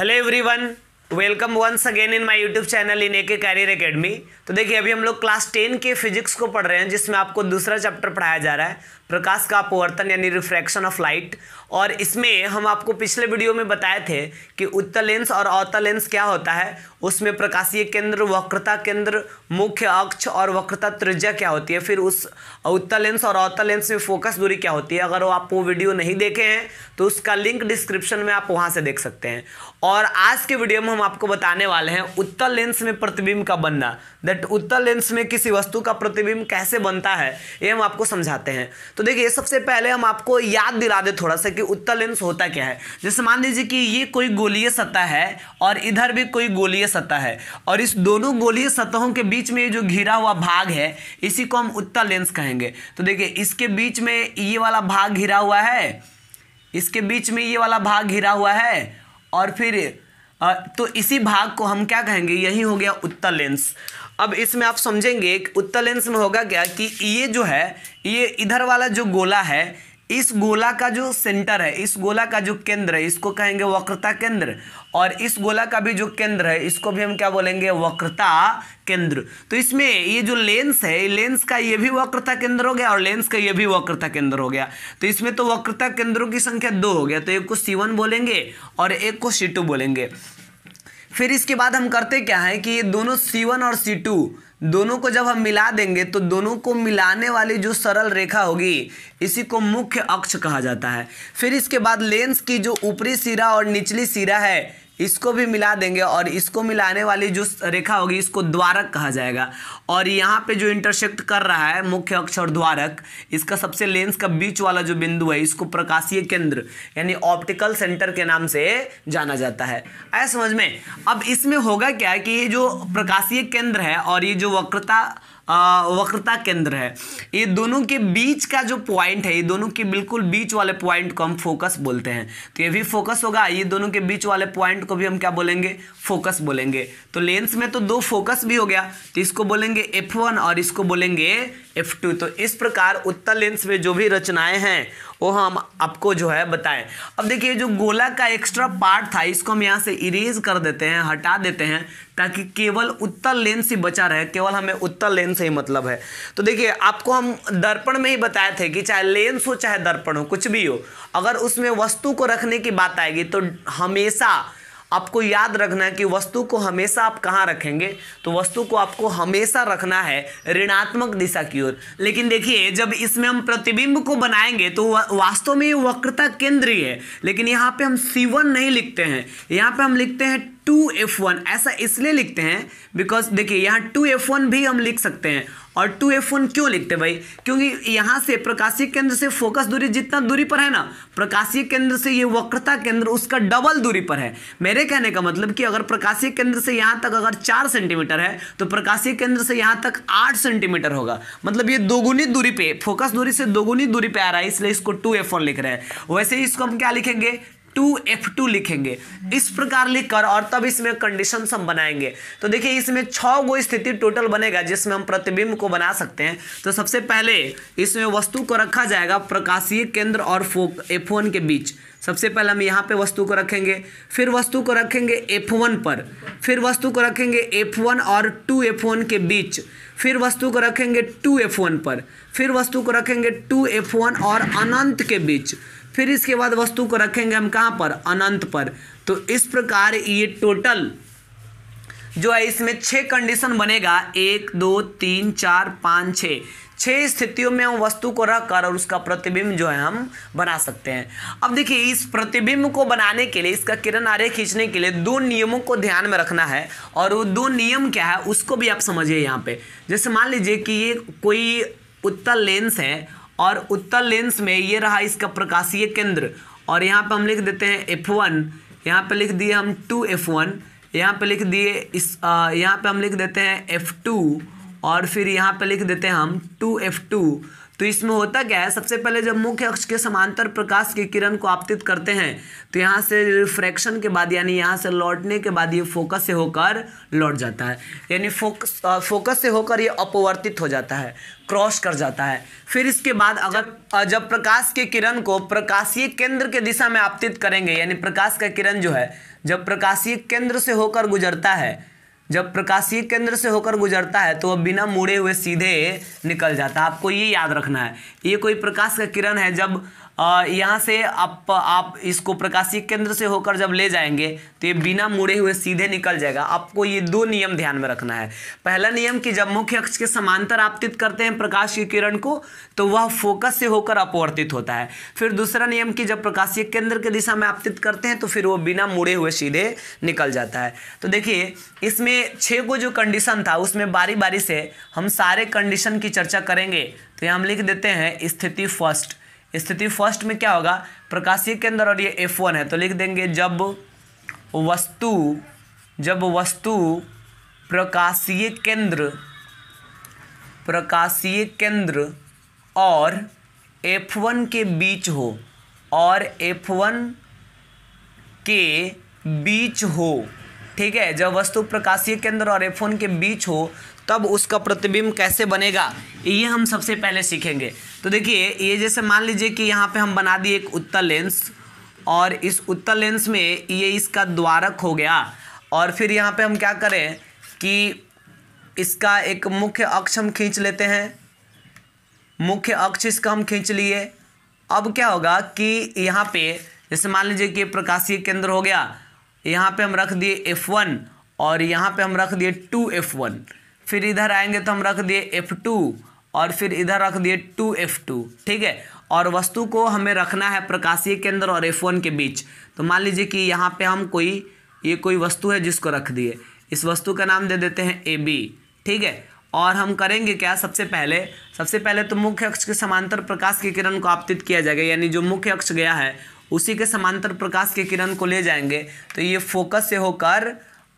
hello everyone welcome once again in my YouTube channel in AK career academy तो देखिए अभी हम लोग क्लास टेन के फिजिक्स को पढ़ रहे हैं जिसमें आपको दूसरा चैप्टर पढ़ाया जा रहा है प्रकाश का अपवर्तन यानी रिफ्रैक्शन ऑफ लाइट और इसमें हम आपको पिछले वीडियो में बताए थे कि उत्तर लेंस और अवतल लेंस क्या होता है उसमें प्रकाशीय केंद्र वक्रता केंद्र मुख्य अक्ष और वक्रता त्रिज्या क्या होती है फिर उस उत्तर लेंस और अवतल लेंस में फोकस दूरी क्या होती है अगर वो आप वो वीडियो नहीं देखे हैं तो उसका लिंक डिस्क्रिप्शन में आप वहाँ से देख सकते हैं और आज के वीडियो में हम आपको बताने वाले हैं उत्तर लेंस में प्रतिबिंब का बनना दैट उत्तर लेंस में किसी वस्तु का प्रतिबिंब कैसे बनता है ये हम आपको समझाते हैं तो देखिए सबसे पहले हम आपको याद दिला दें थोड़ा सा कि उत्तल लेंस होता क्या है जैसे मान लीजिए कि ये कोई गोलीय सतह है और इधर भी कोई गोलीय सतह है और इस दोनों गोलीय सतहों के बीच में जो घिरा हुआ भाग है इसी को हम उत्तल लेंस कहेंगे तो देखिए इसके बीच में ये वाला भाग घिरा हुआ है इसके बीच में ये वाला भाग घिरा हुआ है और फिर तो इसी भाग को हम क्या कहेंगे यही हो गया उत्तल लेंस अब इसमें आप समझेंगे उत्तर लेंस में होगा क्या कि ये जो है ये इधर वाला जो गोला है इस गोला का जो सेंटर है इस गोला का जो केंद्र है इसको कहेंगे वक्रता केंद्र और इस गोला का भी जो केंद्र है इसको भी हम क्या बोलेंगे वक्रता केंद्र तो इसमें ये जो लेंस है लेंस का ये भी वक्रता केंद्र हो गया और लेंस का ये भी वक्रता केंद्र हो गया तो इसमें तो वक्रता केंद्रों की संख्या दो हो गया तो एक को सी बोलेंगे और एक को सी बोलेंगे फिर इसके बाद हम करते क्या है कि ये दोनों C1 और C2 दोनों को जब हम मिला देंगे तो दोनों को मिलाने वाली जो सरल रेखा होगी इसी को मुख्य अक्ष कहा जाता है फिर इसके बाद लेंस की जो ऊपरी सिरा और निचली सिरा है इसको भी मिला देंगे और इसको मिलाने वाली जो रेखा होगी इसको द्वारक कहा जाएगा और यहाँ पे जो इंटरसेक्ट कर रहा है मुख्य अक्ष और द्वारक इसका सबसे लेंस का बीच वाला जो बिंदु है इसको प्रकाशीय केंद्र यानी ऑप्टिकल सेंटर के नाम से जाना जाता है ऐसा समझ में अब इसमें होगा क्या कि ये जो प्रकाशीय केंद्र है और ये जो वक्रता वक्रता केंद्र है ये दोनों के बीच का जो पॉइंट है ये दोनों के बिल्कुल बीच वाले पॉइंट को हम फोकस बोलते हैं तो ये भी फोकस होगा ये दोनों के बीच वाले पॉइंट को भी हम क्या बोलेंगे फोकस बोलेंगे तो लेंस में तो दो फोकस भी हो गया तो इसको बोलेंगे एफ और इसको बोलेंगे एफ टू तो इस प्रकार उत्तर लेंस में जो भी रचनाएं हैं वो हम आपको जो है बताएं अब देखिए जो गोला का एक्स्ट्रा पार्ट था इसको हम यहाँ से इरेज कर देते हैं हटा देते हैं ताकि केवल उत्तर लेंस ही बचा रहे केवल हमें उत्तर लेंस से ही मतलब है तो देखिए आपको हम दर्पण में ही बताए थे कि चाहे लेंस हो चाहे दर्पण हो कुछ भी हो अगर उसमें वस्तु को रखने की बात आएगी तो हमेशा आपको याद रखना है कि वस्तु को हमेशा आप कहाँ रखेंगे तो वस्तु को आपको हमेशा रखना है ऋणात्मक दिशा की ओर लेकिन देखिए जब इसमें हम प्रतिबिंब को बनाएंगे तो वास्तव में ये वक्रता केंद्रीय है लेकिन यहाँ पे हम सीवन नहीं लिखते हैं यहाँ पे हम लिखते हैं टू एफ वन ऐसा इसलिए लिखते हैं बिकॉज देखिए यहाँ टू एफ वन भी हम लिख सकते हैं और टू एफ वन क्यों लिखते हैं भाई क्योंकि यहाँ से प्रकाशीय केंद्र से फोकस दूरी जितना दूरी पर है ना प्रकाशीय केंद्र से ये वक्रता केंद्र उसका डबल दूरी पर है मेरे कहने का मतलब कि अगर प्रकाशीय केंद्र से यहाँ तक अगर चार सेंटीमीटर है तो प्रकाशीय केंद्र से यहाँ तक आठ सेंटीमीटर होगा मतलब ये दोगुनी दूरी पे फोकस दूरी से दोगुनी दूरी पे आ रहा है इसलिए इसको टू एफ वन लिख रहे हैं वैसे ही इसको हम क्या लिखेंगे टू एफ टू लिखेंगे इस प्रकार लिखकर और तब इसमें कंडीशन हम बनाएंगे तो देखिए इसमें छ गो स्थिति टोटल बनेगा जिसमें हम प्रतिबिंब को बना सकते हैं तो सबसे पहले इसमें वस्तु को रखा जाएगा प्रकाशीय केंद्र और फोक एफ वन के बीच सबसे पहले हम यहाँ पे वस्तु को रखेंगे फिर वस्तु को रखेंगे एफ वन पर फिर वस्तु को रखेंगे एफ वन और टू एफ वन के बीच फिर वस्तु को रखेंगे टू एफ वन पर फिर वस्तु को रखेंगे टू एफ वन और अनंत के बीच फिर इसके बाद वस्तु को रखेंगे हम कहाँ पर अनंत पर तो इस प्रकार ये टोटल जो है इसमें छः कंडीशन बनेगा एक दो तीन चार पाँच छः छह स्थितियों में हम वस्तु को रखकर और उसका प्रतिबिंब जो है हम बना सकते हैं अब देखिए इस प्रतिबिंब को बनाने के लिए इसका किरण आर्य खींचने के लिए दो नियमों को ध्यान में रखना है और वो दो नियम क्या है उसको भी आप समझिए यहाँ पे जैसे मान लीजिए कि ये कोई उत्तल लेंस है और उत्तर लेंस में ये रहा इसका प्रकाशीय केंद्र और यहाँ पे हम लिख देते हैं एफ वन यहाँ पर लिख दिए हम टू एफ वन यहाँ पर लिख दिए इस यहाँ पे हम लिख देते हैं एफ टू और फिर यहाँ पे लिख देते हैं हम टू एफ टू तो इसमें होता क्या है सबसे पहले जब मुख्य अक्ष के समांतर प्रकाश की किरण को आपतित करते हैं तो यहाँ से रिफ्रैक्शन के बाद यानी यहाँ से लौटने के बाद ये फोकस से होकर लौट जाता है यानी फोकस फोकस से होकर ये अपवर्तित हो जाता है क्रॉस कर जाता है फिर इसके बाद अगर जब प्रकाश के किरण को प्रकाशीय केंद्र के दिशा में आपतित करेंगे यानी प्रकाश का किरण जो है जब प्रकाशीय केंद्र से होकर गुजरता है जब प्रकाशीय केंद्र से होकर गुजरता है तो वह बिना मुड़े हुए सीधे निकल जाता है आपको ये याद रखना है ये कोई प्रकाश का किरण है जब यहाँ से आप आप इसको प्रकाशीय केंद्र से होकर जब ले जाएंगे तो ये बिना मुड़े हुए सीधे निकल जाएगा आपको ये दो नियम ध्यान में रखना है पहला नियम कि जब मुख्य अक्ष के समांतर आपतित करते हैं प्रकाश की किरण को तो वह फोकस से होकर अपवर्तित होता है फिर दूसरा नियम कि जब प्रकाशीय केंद्र के दिशा में आपतित करते हैं तो फिर वो बिना मुड़े हुए सीधे निकल जाता है तो देखिए इसमें छः को जो कंडीशन था उसमें बारी बारी से हम सारे कंडीशन की चर्चा करेंगे तो यहाँ हम लिख देते हैं स्थिति फर्स्ट स्थिति फर्स्ट में क्या होगा प्रकाशीय केंद्र और ये एफ वन है तो लिख देंगे जब वस्तु जब वस्तु प्रकाशीय केंद्र प्रकाशीय केंद्र और एफ वन के बीच हो और एफ वन के बीच हो ठीक है जब वस्तु प्रकाशीय केंद्र और एफ वन के बीच हो तब उसका प्रतिबिंब कैसे बनेगा ये हम सबसे पहले सीखेंगे तो देखिए ये जैसे मान लीजिए कि यहाँ पे हम बना दिए एक उत्तर लेंस और इस उत्तर लेंस में ये इसका द्वारक हो गया और फिर यहाँ पे हम क्या करें कि इसका एक मुख्य अक्ष हम खींच लेते हैं मुख्य अक्ष इसका हम खींच लिए अब क्या होगा कि यहाँ पे जैसे मान लीजिए कि प्रकाशीय केंद्र हो गया यहाँ पे हम रख दिए एफ़ वन और यहाँ पे हम रख दिए टू एफ़ वन फिर इधर आएंगे तो हम रख दिए एफ़ टू और फिर इधर रख दिए टू एफ टू ठीक है और वस्तु को हमें रखना है प्रकाशीय केंद्र और एफ वन के बीच तो मान लीजिए कि यहाँ पे हम कोई ये कोई वस्तु है जिसको रख दिए इस वस्तु का नाम दे देते हैं ए बी ठीक है और हम करेंगे क्या सबसे पहले सबसे पहले तो मुख्य अक्ष के समांतर प्रकाश की किरण को आपतित किया जाएगा यानी जो मुख्य अक्ष गया है उसी के समांतर प्रकाश के किरण को ले जाएंगे तो ये फोकस से होकर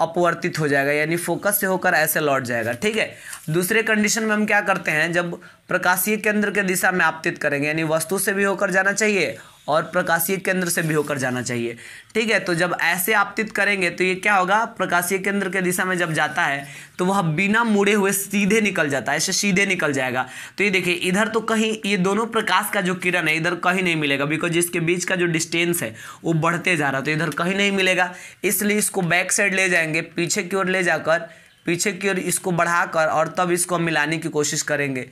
अपवर्तित हो जाएगा यानी फोकस से होकर ऐसे लौट जाएगा ठीक है दूसरे कंडीशन में हम क्या करते हैं जब प्रकाशीय केंद्र के दिशा में आपतित करेंगे यानी वस्तु से भी होकर जाना चाहिए और प्रकाशीय केंद्र से भी होकर जाना चाहिए ठीक है तो जब ऐसे आपतित करेंगे तो ये क्या होगा प्रकाशीय केंद्र के दिशा में जब जाता है तो वह बिना मुड़े हुए सीधे निकल जाता है ऐसे सीधे निकल जाएगा तो ये देखिए इधर तो कहीं ये दोनों प्रकाश का जो किरण है इधर कहीं नहीं मिलेगा बिकॉज इसके बीच का जो डिस्टेंस है वो बढ़ते जा रहा है तो इधर कहीं नहीं मिलेगा इसलिए इसको बैक साइड ले जाएंगे पीछे की ओर ले जाकर पीछे की ओर इसको बढ़ाकर और तब इसको हम मिलाने की कोशिश करेंगे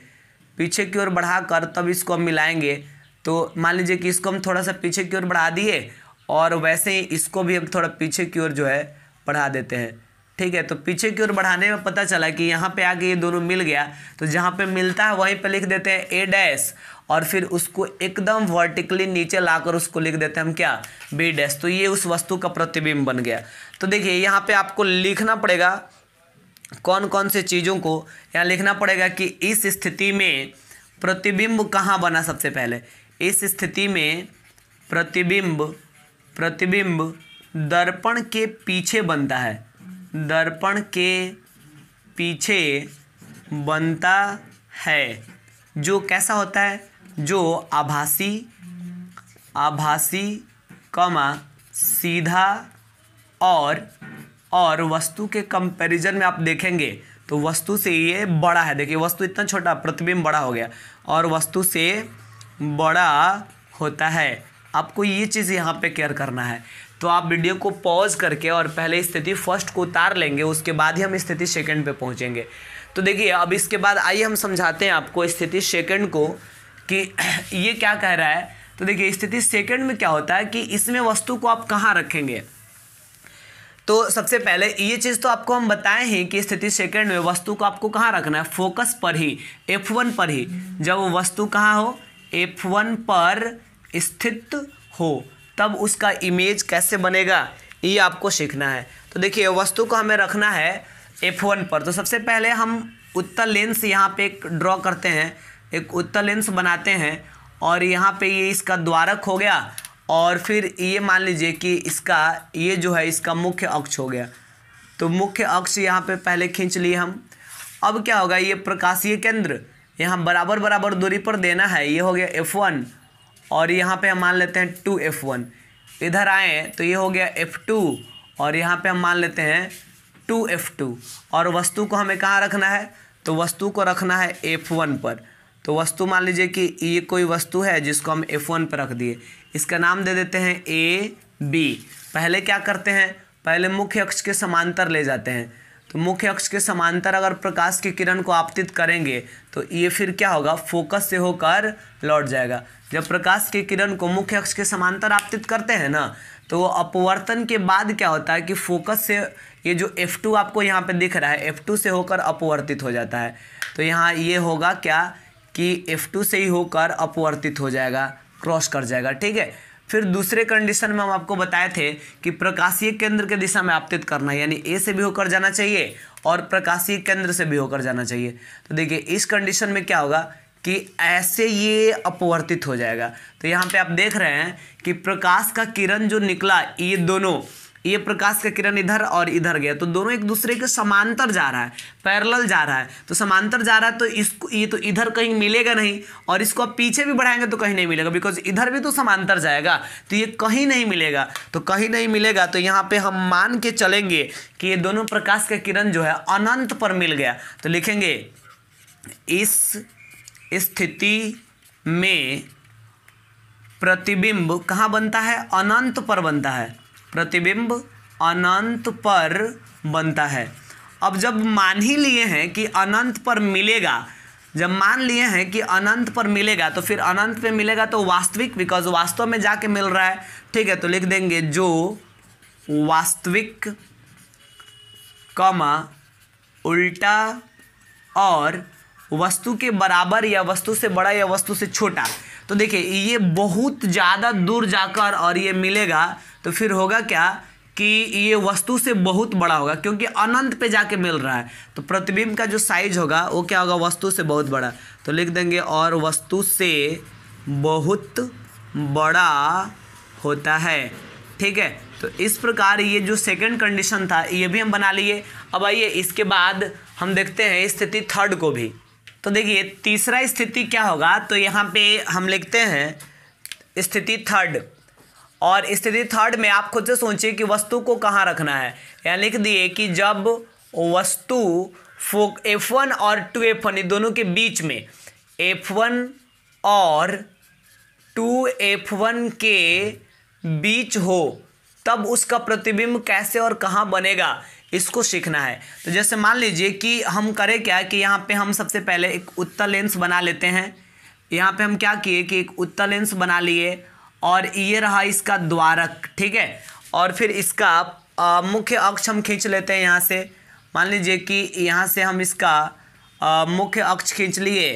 पीछे की ओर बढ़ाकर तब इसको हम मिलाएंगे तो मान लीजिए कि इसको हम थोड़ा सा पीछे की ओर बढ़ा दिए और वैसे ही इसको भी हम थोड़ा पीछे की ओर जो है बढ़ा देते हैं ठीक है तो पीछे की ओर बढ़ाने में पता चला कि यहाँ पे आके ये दोनों मिल गया तो जहाँ पे मिलता है वहीं पे लिख देते हैं ए डैश और फिर उसको एकदम वर्टिकली नीचे लाकर उसको लिख देते हैं हम क्या बी डैश तो ये उस वस्तु का प्रतिबिंब बन गया तो देखिए यहाँ पे आपको लिखना पड़ेगा कौन कौन से चीज़ों को यहाँ लिखना पड़ेगा कि इस स्थिति में प्रतिबिंब कहाँ बना सबसे पहले इस स्थिति में प्रतिबिंब प्रतिबिंब दर्पण के पीछे बनता है दर्पण के पीछे बनता है जो कैसा होता है जो आभासी आभासी कमा सीधा और और वस्तु के कंपैरिजन में आप देखेंगे तो वस्तु से ये बड़ा है देखिए वस्तु इतना छोटा प्रतिबिंब बड़ा हो गया और वस्तु से बड़ा होता है आपको ये चीज़ यहाँ पे केयर करना है तो आप वीडियो को पॉज करके और पहले स्थिति फर्स्ट को उतार लेंगे उसके बाद ही हम स्थिति सेकंड पे पहुँचेंगे तो देखिए अब इसके बाद आइए हम समझाते हैं आपको स्थिति सेकंड को कि ये क्या कह रहा है तो देखिए स्थिति सेकंड में क्या होता है कि इसमें वस्तु को आप कहाँ रखेंगे तो सबसे पहले ये चीज़ तो आपको हम बताए हैं कि स्थिति सेकंड में वस्तु को आपको कहाँ रखना है फोकस पर ही एफ वन पर ही जब वस्तु कहाँ हो एफ वन पर स्थित हो तब उसका इमेज कैसे बनेगा ये आपको सीखना है तो देखिए वस्तु को हमें रखना है एफ वन पर तो सबसे पहले हम उत्तर लेंस यहाँ पे एक ड्रॉ करते हैं एक उत्तर लेंस बनाते हैं और यहाँ पे ये इसका द्वारक हो गया और फिर ये मान लीजिए कि इसका ये जो है इसका मुख्य अक्ष हो गया तो मुख्य अक्ष यहाँ पे पहले खींच लिए हम अब क्या होगा ये प्रकाशीय केंद्र यहाँ बराबर बराबर दूरी पर देना है ये हो गया एफ़ वन और यहाँ पे हम मान लेते हैं टू एफ़ वन इधर आए तो ये हो गया एफ़ टू और यहाँ पे हम मान लेते हैं टू एफ़ टू और वस्तु को हमें कहाँ रखना है तो वस्तु को रखना है एफ़ वन पर तो वस्तु मान लीजिए कि ये कोई वस्तु है जिसको हम एफ़ वन पर रख दिए इसका नाम दे देते हैं ए बी पहले क्या करते हैं पहले मुख्य अक्ष के समांतर ले जाते हैं तो मुख्य अक्ष के समांतर अगर प्रकाश की किरण को आपतित करेंगे तो ये फिर क्या होगा फोकस से होकर लौट जाएगा जब प्रकाश की किरण को मुख्य अक्ष के समांतर आपतित करते हैं ना तो वो अपवर्तन के बाद क्या होता है कि फोकस से ये जो F2 आपको यहाँ पे दिख रहा है F2 से होकर अपवर्तित हो जाता है तो यहाँ ये होगा क्या कि F2 से ही होकर अपवर्तित हो जाएगा क्रॉस कर जाएगा ठीक है फिर दूसरे कंडीशन में हम आपको बताए थे कि प्रकाशीय केंद्र के दिशा में आपतित करना यानी ए से भी होकर जाना चाहिए और प्रकाशीय केंद्र से भी होकर जाना चाहिए तो देखिए इस कंडीशन में क्या होगा कि ऐसे ये अपवर्तित हो जाएगा तो यहाँ पे आप देख रहे हैं कि प्रकाश का किरण जो निकला ये दोनों ये प्रकाश का किरण इधर और इधर गया तो दोनों एक दूसरे के समांतर जा रहा है पैरल जा रहा है तो समांतर जा रहा है तो इसको ये तो इधर कहीं मिलेगा नहीं और इसको आप पीछे भी बढ़ाएंगे तो कहीं नहीं मिलेगा बिकॉज इधर भी तो समांतर जाएगा तो ये कहीं नहीं मिलेगा तो कहीं नहीं मिलेगा तो यहाँ पे हम मान के चलेंगे कि ये दोनों प्रकाश का किरण जो है अनंत पर मिल गया तो लिखेंगे इस स्थिति में प्रतिबिंब कहाँ बनता है अनंत पर बनता है प्रतिबिंब अनंत पर बनता है अब जब मान ही लिए हैं कि अनंत पर मिलेगा जब मान लिए हैं कि अनंत पर मिलेगा तो फिर अनंत पे मिलेगा तो वास्तविक बिकॉज वास्तव में जाके मिल रहा है ठीक है तो लिख देंगे जो वास्तविक कमा उल्टा और वस्तु के बराबर या वस्तु से बड़ा या वस्तु से छोटा तो देखिए ये बहुत ज़्यादा दूर जाकर और ये मिलेगा तो फिर होगा क्या कि ये वस्तु से बहुत बड़ा होगा क्योंकि अनंत पे जाके मिल रहा है तो प्रतिबिंब का जो साइज होगा वो क्या होगा वस्तु से बहुत बड़ा तो लिख देंगे और वस्तु से बहुत बड़ा होता है ठीक है तो इस प्रकार ये जो सेकंड कंडीशन था ये भी हम बना लिए अब आइए इसके बाद हम देखते हैं स्थिति थर्ड को भी तो देखिए तीसरा स्थिति क्या होगा तो यहाँ पे हम लिखते हैं स्थिति थर्ड और स्थिति थर्ड में आप खुद से सोचिए कि वस्तु को कहाँ रखना है या लिख दिए कि जब वस्तु फो एफ वन और टू एफ वन ये दोनों के बीच में एफ वन और टू एफ वन के बीच हो तब उसका प्रतिबिंब कैसे और कहाँ बनेगा इसको सीखना है तो जैसे मान लीजिए कि हम करें क्या कि यहाँ पे हम सबसे पहले एक उत्तर लेंस बना लेते हैं यहाँ पे हम क्या किए कि एक उत्तर लेंस बना लिए और ये रहा इसका द्वारक ठीक है और फिर इसका मुख्य अक्ष हम खींच लेते हैं यहाँ से मान लीजिए कि यहाँ से हम इसका मुख्य अक्ष खींच लिए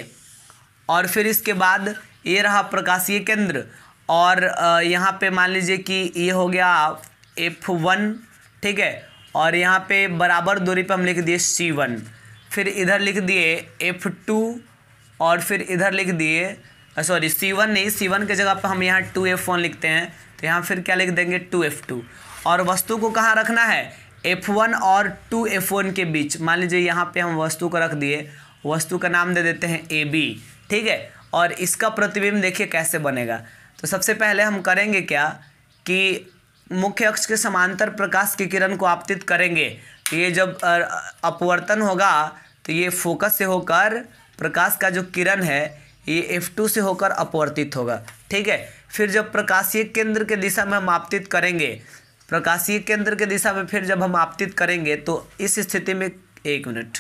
और फिर इसके बाद ये रहा प्रकाशीय केंद्र और यहाँ पे मान लीजिए कि ये हो गया एफ वन ठीक है और यहाँ पे बराबर दूरी पे हम लिख दिए सी वन फिर इधर लिख दिए एफ टू और फिर इधर लिख दिए सॉरी सी वन नहीं सी वन के जगह पर हम यहाँ टू एफ वन लिखते हैं तो यहाँ फिर क्या लिख देंगे टू एफ टू और वस्तु को कहाँ रखना है एफ वन और टू एफ वन के बीच मान लीजिए यहाँ पे हम वस्तु को रख दिए वस्तु का नाम दे देते हैं ए बी ठीक है और इसका प्रतिबिंब देखिए कैसे बनेगा तो सबसे पहले हम करेंगे क्या कि मुख्य अक्ष के समांतर प्रकाश की किरण को आपतित करेंगे तो ये जब अपवर्तन होगा तो ये फोकस से होकर प्रकाश का जो किरण है ये F2 से होकर अपवर्तित होगा ठीक है फिर जब प्रकाशीय केंद्र के दिशा में हम आपतित करेंगे प्रकाशीय केंद्र के दिशा में फिर जब हम आपतित करेंगे तो इस स्थिति में एक मिनट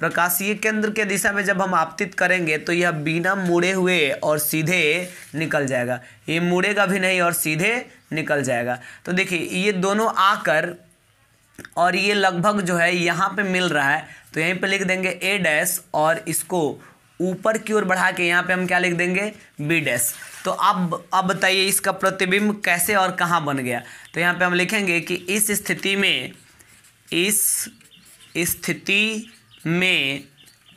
प्रकाशीय केंद्र के दिशा में जब हम आपतित करेंगे तो यह बिना मुड़े हुए और सीधे निकल जाएगा ये मुड़ेगा भी नहीं और सीधे निकल जाएगा तो देखिए ये दोनों आकर और ये लगभग जो है यहाँ पे मिल रहा है तो यहीं पे लिख देंगे ए डैश और इसको ऊपर की ओर बढ़ा के यहाँ पे हम क्या लिख देंगे बी डैश तो अब अब बताइए इसका प्रतिबिंब कैसे और कहाँ बन गया तो यहाँ पे हम लिखेंगे कि इस स्थिति में इस स्थिति में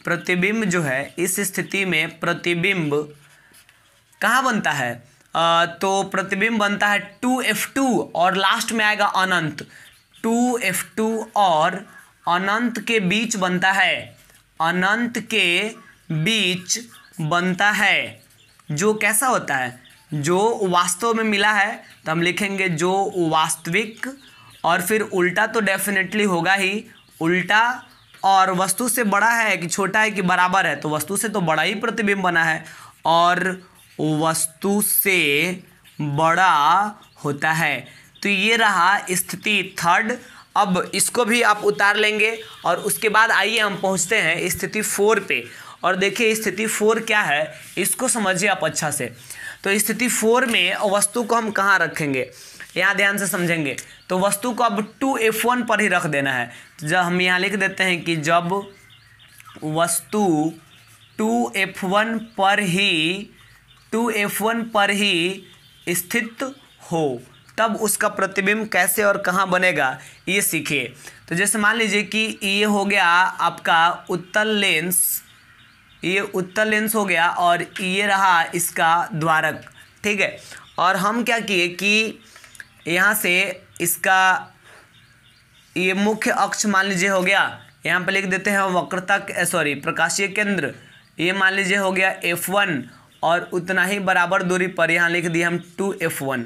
प्रतिबिंब जो है इस स्थिति में प्रतिबिंब कहाँ बनता है आ, तो प्रतिबिंब बनता है टू एफ टू और लास्ट में आएगा अनंत टू एफ टू और अनंत के बीच बनता है अनंत के बीच बनता है जो कैसा होता है जो वास्तव में मिला है तो हम लिखेंगे जो वास्तविक और फिर उल्टा तो डेफिनेटली होगा ही उल्टा और वस्तु से बड़ा है कि छोटा है कि बराबर है तो वस्तु से तो बड़ा ही प्रतिबिंब बना है और वस्तु से बड़ा होता है तो ये रहा स्थिति थर्ड अब इसको भी आप उतार लेंगे और उसके बाद आइए हम पहुंचते हैं स्थिति फोर पे और देखिए स्थिति फोर क्या है इसको समझिए आप अच्छा से तो स्थिति फोर में वस्तु को हम कहाँ रखेंगे यहाँ ध्यान से समझेंगे तो वस्तु को अब टू एफ वन पर ही रख देना है तो जब हम यहाँ लिख देते हैं कि जब वस्तु टू एफ वन पर ही टू एफ वन पर ही स्थित हो तब उसका प्रतिबिंब कैसे और कहाँ बनेगा ये सीखिए तो जैसे मान लीजिए कि ये हो गया आपका उत्तल लेंस ये उत्तल लेंस हो गया और ये रहा इसका द्वारक ठीक है और हम क्या किए कि यहाँ से इसका ये मुख्य अक्ष मान लीजिए हो गया यहाँ पर लिख देते हैं वक्रता सॉरी प्रकाशीय केंद्र ये मान लीजिए हो गया एफ वन और उतना ही बराबर दूरी पर यहाँ लिख दिए हम टू एफ वन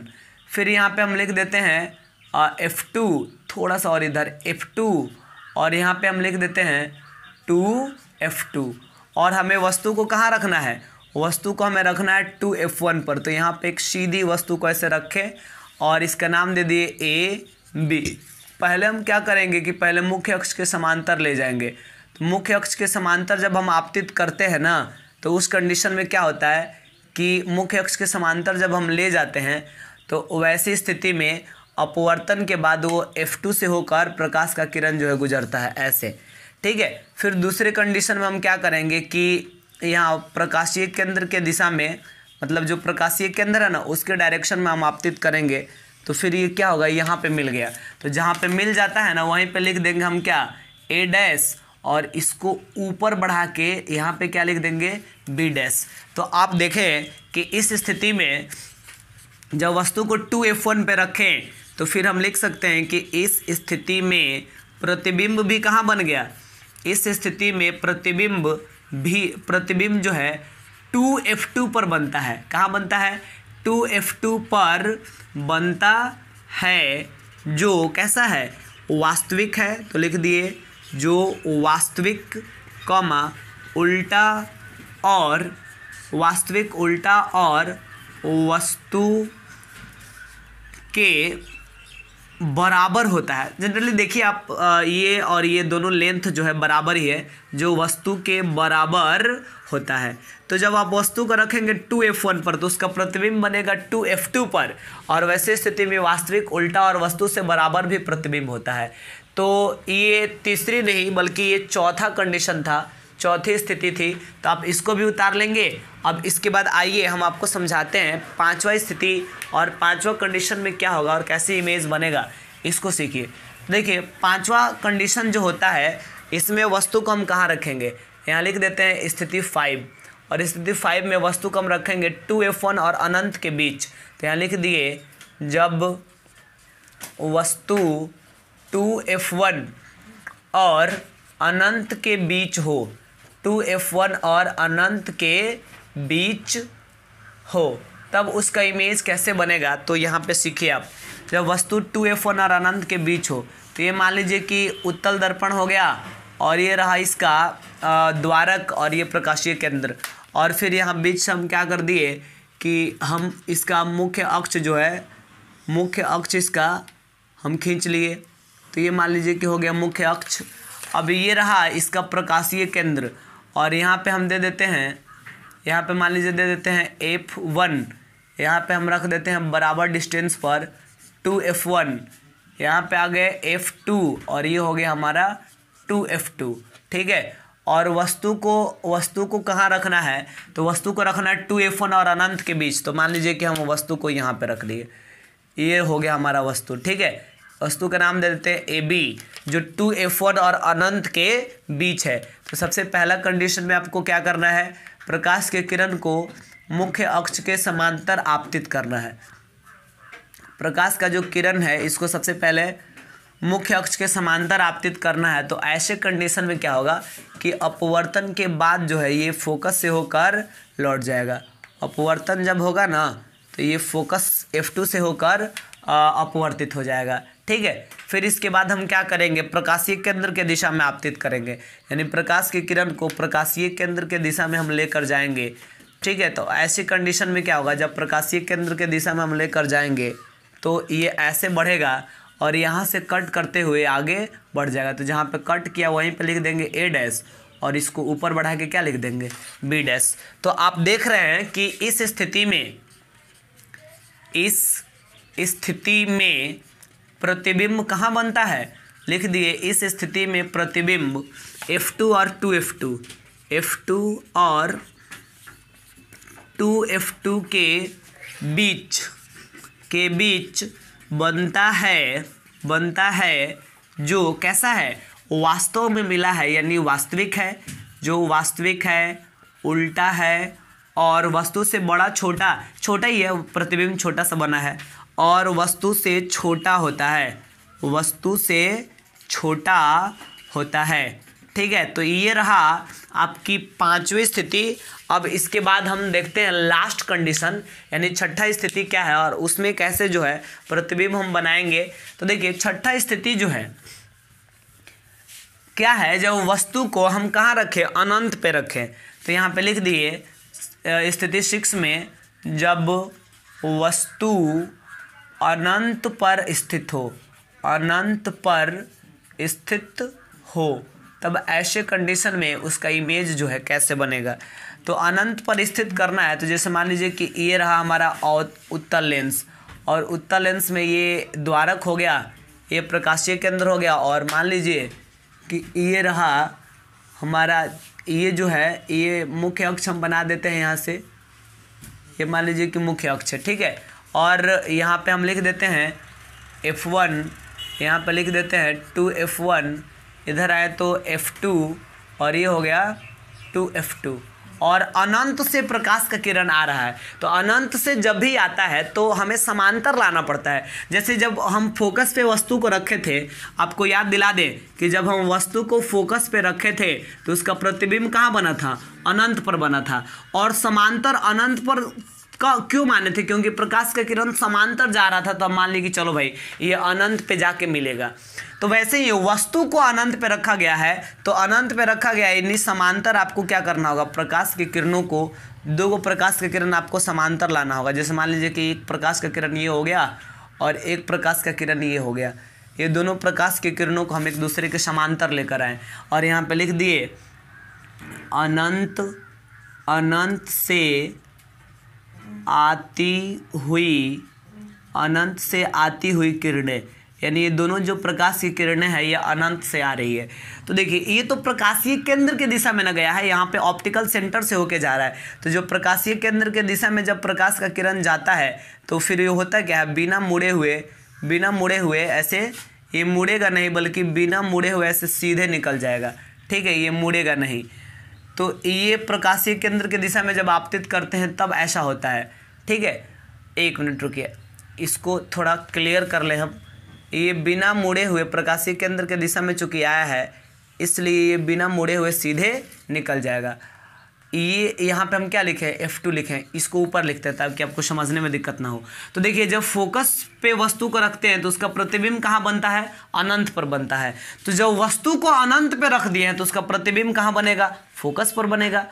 फिर यहाँ पे हम लिख देते हैं एफ़ टू थोड़ा सा और इधर एफ़ टू और यहाँ पे हम लिख देते हैं टू एफ़ टू और हमें वस्तु को कहाँ रखना है वस्तु को हमें रखना है टू एफ़ वन पर तो यहाँ पे एक सीधी वस्तु को ऐसे रखें और इसका नाम दे दिए ए बी पहले हम क्या करेंगे कि पहले मुख्य अक्ष के समांतर ले जाएंगे तो मुख्य अक्ष के समांतर जब हम आपतित करते हैं ना तो उस कंडीशन में क्या होता है कि मुख्य अक्ष के समांतर जब हम ले जाते हैं तो वैसी स्थिति में अपवर्तन के बाद वो F2 से होकर प्रकाश का किरण जो है गुजरता है ऐसे ठीक है फिर दूसरे कंडीशन में हम क्या करेंगे कि यहाँ प्रकाशीय केंद्र के दिशा में मतलब जो प्रकाशीय केंद्र है ना उसके डायरेक्शन में हम आपतित करेंगे तो फिर ये क्या होगा यहाँ पे मिल गया तो जहाँ पे मिल जाता है ना वहीं पे लिख देंगे हम क्या ए डैश और इसको ऊपर बढ़ा के यहाँ पे क्या लिख देंगे बी डैश तो आप देखें कि इस स्थिति में जब वस्तु को टू एफ वन पे रखें तो फिर हम लिख सकते हैं कि इस स्थिति में प्रतिबिंब भी कहाँ बन गया इस स्थिति में प्रतिबिंब भी प्रतिबिंब जो है टू एफ टू पर बनता है कहाँ बनता है टू एफ टू पर बनता है जो कैसा है वास्तविक है तो लिख दिए जो वास्तविक कॉमा उल्टा और वास्तविक उल्टा और वस्तु के बराबर होता है जनरली देखिए आप ये और ये दोनों लेंथ जो है बराबर ही है जो वस्तु के बराबर होता है तो जब आप वस्तु को रखेंगे टू एफ वन पर तो उसका प्रतिबिंब बनेगा टू एफ टू पर और वैसे स्थिति में वास्तविक उल्टा और वस्तु से बराबर भी प्रतिबिंब होता है तो ये तीसरी नहीं बल्कि ये चौथा कंडीशन था चौथी स्थिति थी तो आप इसको भी उतार लेंगे अब इसके बाद आइए हम आपको समझाते हैं पाँचवा स्थिति और पाँचवा कंडीशन में क्या होगा और कैसे इमेज बनेगा इसको सीखिए देखिए पाँचवा कंडीशन जो होता है इसमें वस्तु को हम कहाँ रखेंगे यहाँ लिख देते हैं स्थिति फाइव और स्थिति फाइव में वस्तु को हम रखेंगे टू एफ वन और अनंत के बीच तो यहाँ लिख दिए जब वस्तु टू एफ वन और अनंत के बीच हो टू एफ वन और अनंत के बीच हो तब उसका इमेज कैसे बनेगा तो यहाँ पे सीखिए आप जब वस्तु टू एफ वन और अनंत के बीच हो तो ये मान लीजिए कि उत्तल दर्पण हो गया और ये रहा इसका द्वारक और ये प्रकाशीय केंद्र और फिर यहाँ बीच से हम क्या कर दिए कि हम इसका मुख्य अक्ष जो है मुख्य अक्ष इसका हम खींच लिए तो ये मान लीजिए कि हो गया मुख्य अक्ष अब ये रहा इसका प्रकाशीय केंद्र और यहाँ पे हम दे देते हैं यहाँ पे मान लीजिए दे देते हैं एफ वन यहाँ पे हम रख देते हैं बराबर डिस्टेंस पर टू एफ वन यहाँ पर आ गए एफ टू और ये हो गया हमारा टू एफ टू ठीक है और वस्तु को वस्तु को कहाँ रखना है तो वस्तु को रखना है टू एफ वन और अनंत के बीच तो मान लीजिए कि हम वस्तु को यहाँ पर रख लिए ये हो गया हमारा वस्तु ठीक है वस्तु का नाम दे देते हैं ए बी जो टू एफ वन और अनंत के बीच है तो सबसे पहला कंडीशन में आपको क्या करना है प्रकाश के किरण को मुख्य अक्ष के समांतर आपतित करना है प्रकाश का जो किरण है इसको सबसे पहले मुख्य अक्ष के समांतर आपतित करना है तो ऐसे कंडीशन में क्या होगा कि अपवर्तन के बाद जो है ये फोकस से होकर लौट जाएगा अपवर्तन जब होगा ना तो ये फोकस F2 से होकर अपवर्तित हो जाएगा ठीक है फिर इसके बाद हम क्या करेंगे प्रकाशीय केंद्र के दिशा में आपतित करेंगे यानी प्रकाश की किरण को प्रकाशीय केंद्र के दिशा में हम लेकर जाएंगे ठीक है तो ऐसी कंडीशन में क्या होगा जब प्रकाशीय केंद्र के दिशा में हम लेकर जाएंगे तो ये ऐसे बढ़ेगा और यहाँ से कट करते हुए आगे बढ़ जाएगा तो जहाँ पर कट किया वहीं पर लिख देंगे ए डैश और इसको ऊपर बढ़ा के क्या लिख देंगे बी डैश तो आप देख रहे हैं कि इस स्थिति में इस स्थिति में प्रतिबिंब कहाँ बनता है लिख दिए इस स्थिति में प्रतिबिंब F2 और 2F2 F2 और 2F2 के बीच के बीच बनता है बनता है जो कैसा है वास्तव में मिला है यानी वास्तविक है जो वास्तविक है उल्टा है और वस्तु से बड़ा छोटा छोटा ही है प्रतिबिंब छोटा सा बना है और वस्तु से छोटा होता है वस्तु से छोटा होता है ठीक है तो ये रहा आपकी पांचवी स्थिति अब इसके बाद हम देखते हैं लास्ट कंडीशन यानी छठा स्थिति क्या है और उसमें कैसे जो है प्रतिबिंब हम बनाएंगे तो देखिए छठा स्थिति जो है क्या है जब वस्तु को हम कहाँ रखें अनंत पे रखें तो यहाँ पे लिख दिए स्थिति सिक्स में जब वस्तु अनंत पर स्थित हो अनंत पर स्थित हो तब ऐसे कंडीशन में उसका इमेज जो है कैसे बनेगा तो अनंत पर स्थित करना है तो जैसे मान लीजिए कि ये रहा हमारा उत्तर लेंस और उत्तर लेंस में ये द्वारक हो गया ये प्रकाशीय केंद्र हो गया और मान लीजिए कि ये रहा हमारा ये जो है ये मुख्य अक्ष हम बना देते हैं यहाँ से ये मान लीजिए कि मुख्य अक्ष है ठीक है और यहाँ पे हम लिख देते हैं एफ़ वन यहाँ पर लिख देते हैं टू एफ़ वन इधर आए तो एफ़ टू और ये हो गया टू एफ़ टू और अनंत से प्रकाश का किरण आ रहा है तो अनंत से जब भी आता है तो हमें समांतर लाना पड़ता है जैसे जब हम फोकस पे वस्तु को रखे थे आपको याद दिला दें कि जब हम वस्तु को फोकस पे रखे थे तो उसका प्रतिबिंब कहाँ बना था अनंत पर बना था और समांतर अनंत पर का क्यों माने थे क्योंकि प्रकाश का किरण समांतर जा रहा था तो मान ली कि चलो भाई ये अनंत पे जाके मिलेगा तो वैसे ही वस्तु को अनंत पे रखा गया है तो अनंत पे रखा गया है समांतर आपको क्या करना होगा प्रकाश के किरणों को दो को प्रकाश का किरण आपको समांतर लाना होगा जैसे मान लीजिए कि एक प्रकाश का किरण ये हो गया और एक प्रकाश का किरण ये हो गया ये दोनों प्रकाश के किरणों को हम एक दूसरे के समांतर लेकर आए और यहाँ पे लिख दिए अनंत अनंत से आती हुई अनंत से आती हुई किरणें यानी ये दोनों जो प्रकाश की किरणें हैं ये अनंत से आ रही है तो देखिए ये तो प्रकाशीय केंद्र के दिशा में न गया है यहाँ पे ऑप्टिकल सेंटर से होके जा रहा है तो जो प्रकाशीय केंद्र के दिशा में जब प्रकाश का किरण जाता है तो फिर ये होता क्या है बिना मुड़े हुए बिना मुड़े हुए ऐसे ये मुड़ेगा नहीं बल्कि बिना मुड़े हुए ऐसे सीधे निकल जाएगा ठीक है ये मुड़ेगा नहीं तो ये प्रकाशीय केंद्र की दिशा में जब आपतित करते हैं तब ऐसा होता है ठीक है एक मिनट रुकिए इसको थोड़ा क्लियर कर लें हम ये बिना मुड़े हुए प्रकाशीय केंद्र के दिशा में चूँकि आया है इसलिए ये बिना मुड़े हुए सीधे निकल जाएगा ये यहाँ पे हम क्या लिखें एफ टू लिखें इसको ऊपर लिखते हैं ताकि आपको समझने में दिक्कत ना हो तो देखिए जब फोकस पे वस्तु को रखते हैं तो उसका प्रतिबिंब कहाँ बनता है अनंत पर बनता है तो जब वस्तु को अनंत पे रख दिए हैं तो उसका प्रतिबिंब कहाँ बनेगा फोकस पर बनेगा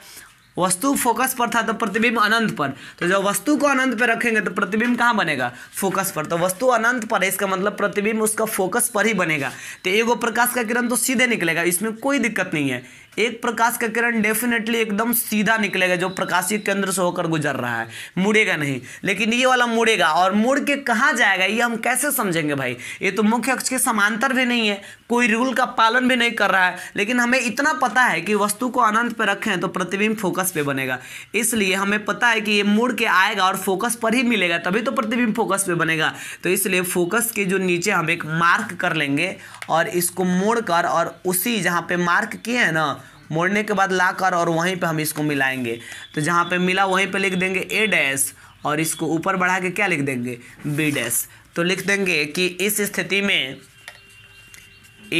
वस्तु फोकस पर था तो प्रतिबिंब अनंत पर तो जब वस्तु को अनंत पर रखेंगे तो प्रतिबिंब कहाँ बनेगा फोकस पर तो वस्तु अनंत पर है इसका मतलब प्रतिबिंब उसका फोकस पर ही बनेगा तो एगो प्रकाश का किरण तो सीधे निकलेगा इसमें कोई दिक्कत नहीं है एक प्रकाश का किरण डेफिनेटली एकदम सीधा निकलेगा जो प्रकाशीय केंद्र से होकर गुजर रहा है मुड़ेगा नहीं लेकिन ये वाला मुड़ेगा और मुड़ के कहाँ जाएगा ये हम कैसे समझेंगे भाई ये तो मुख्य अक्ष के समांतर भी नहीं है कोई रूल का पालन भी नहीं कर रहा है लेकिन हमें इतना पता है कि वस्तु को अनंत पर रखें तो प्रतिबिंब फोकस पर बनेगा इसलिए हमें पता है कि ये मुड़ के आएगा और फोकस पर ही मिलेगा तभी तो प्रतिबिंब फोकस पर बनेगा तो इसलिए फोकस के जो नीचे हम एक मार्क कर लेंगे और इसको मोड़ कर और उसी जहाँ पे मार्क किए हैं ना मोड़ने के बाद कर और वहीं पे हम इसको मिलाएंगे तो जहाँ पे मिला वहीं पे लिख देंगे ए डैश और इसको ऊपर बढ़ा के क्या लिख देंगे बी डैश तो लिख देंगे कि इस स्थिति में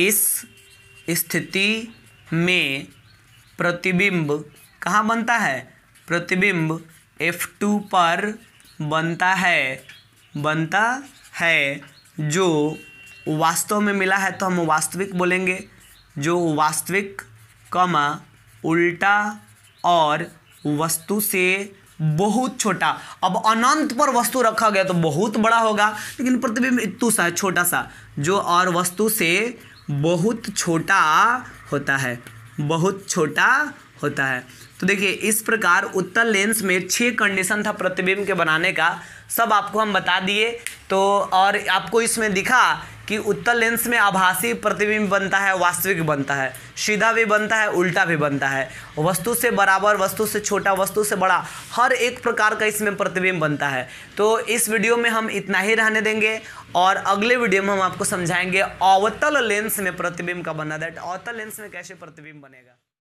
इस स्थिति में प्रतिबिंब कहाँ बनता है प्रतिबिंब F2 पर बनता है बनता है जो वास्तव में मिला है तो हम वास्तविक बोलेंगे जो वास्तविक कमा उल्टा और वस्तु से बहुत छोटा अब अनंत पर वस्तु रखा गया तो बहुत बड़ा होगा लेकिन प्रतिबिंब इतू सा छोटा सा जो और वस्तु से बहुत छोटा होता है बहुत छोटा होता है तो देखिए इस प्रकार उत्तर लेंस में छः कंडीशन था प्रतिबिंब के बनाने का सब आपको हम बता दिए तो और आपको इसमें दिखा कि उत्तल लेंस में आभासी प्रतिबिंब बनता है वास्तविक बनता है सीधा भी बनता है उल्टा भी बनता है वस्तु से बराबर वस्तु से छोटा वस्तु से बड़ा हर एक प्रकार का इसमें प्रतिबिंब बनता है तो इस वीडियो में हम इतना ही रहने देंगे और अगले वीडियो में हम आपको समझाएंगे अवतल लेंस में प्रतिबिंब का बना दैट अवतल लेंस में कैसे प्रतिबिंब बनेगा